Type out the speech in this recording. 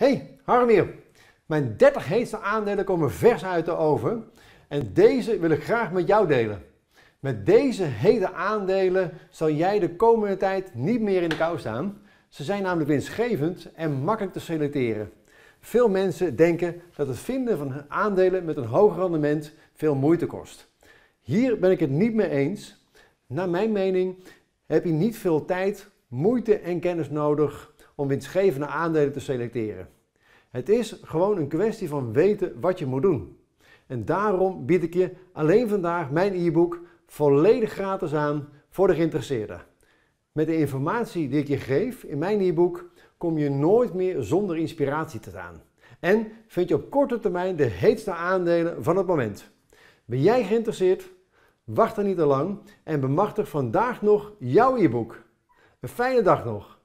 Hey, Harm hier. Mijn 30 heetste aandelen komen vers uit de oven en deze wil ik graag met jou delen. Met deze hete aandelen zal jij de komende tijd niet meer in de kou staan. Ze zijn namelijk winstgevend en makkelijk te selecteren. Veel mensen denken dat het vinden van aandelen met een hoog rendement veel moeite kost. Hier ben ik het niet mee eens. Naar mijn mening heb je niet veel tijd, moeite en kennis nodig om winstgevende aandelen te selecteren. Het is gewoon een kwestie van weten wat je moet doen. En daarom bied ik je alleen vandaag mijn e-book volledig gratis aan voor de geïnteresseerden. Met de informatie die ik je geef in mijn e-book kom je nooit meer zonder inspiratie te staan. En vind je op korte termijn de heetste aandelen van het moment. Ben jij geïnteresseerd? Wacht dan niet te lang en bemachtig vandaag nog jouw e-book. Een fijne dag nog!